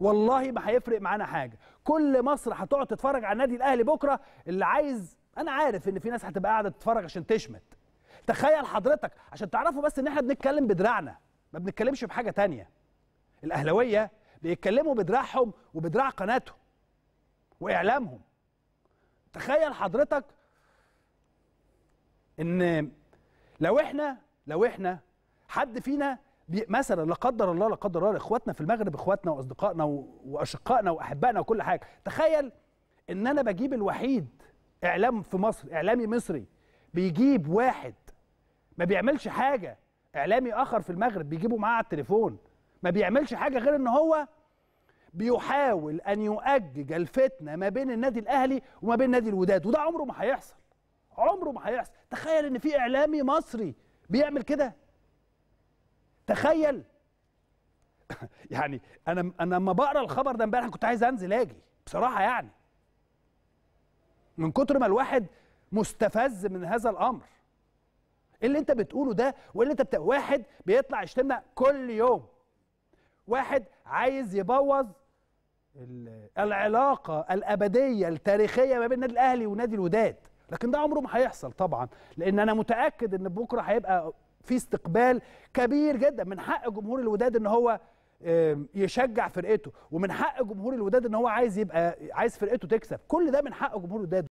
والله ما هيفرق معانا حاجه كل مصر هتقعد تتفرج على النادي الاهلي بكره اللي عايز انا عارف ان في ناس هتبقى قاعده تتفرج عشان تشمت تخيل حضرتك عشان تعرفوا بس ان احنا بنتكلم بدراعنا ما بنتكلمش بحاجه تانية الاهلاويه بيتكلموا بدراعهم وبدراع قناتهم واعلامهم تخيل حضرتك ان لو احنا لو احنا حد فينا مثلا لا قدر الله لا قدر الله اخواتنا في المغرب اخواتنا واصدقائنا واشقائنا واحبائنا وكل حاجه تخيل ان انا بجيب الوحيد اعلام في مصر اعلامي مصري بيجيب واحد ما بيعملش حاجه اعلامي اخر في المغرب بيجيبه معاه على التليفون ما بيعملش حاجه غير ان هو بيحاول ان يؤجج الفتنه ما بين النادي الاهلي وما بين نادي الوداد وده عمره ما هيحصل عمره ما هيحصل تخيل ان في اعلامي مصري بيعمل كده تخيل يعني انا انا لما بقرا الخبر ده امبارح كنت عايز انزل اجي بصراحه يعني من كتر ما الواحد مستفز من هذا الامر اللي انت بتقوله ده واللي انت بت... واحد بيطلع يشتمنا كل يوم واحد عايز يبوظ العلاقه الابديه التاريخيه ما بين النادي الاهلي ونادي الوداد لكن ده عمره ما هيحصل طبعا لان انا متاكد ان بكره هيبقى في استقبال كبير جدا من حق جمهور الوداد ان هو يشجع فرقته ومن حق جمهور الوداد ان هو عايز يبقى عايز فرقته تكسب كل ده من حق جمهور الوداد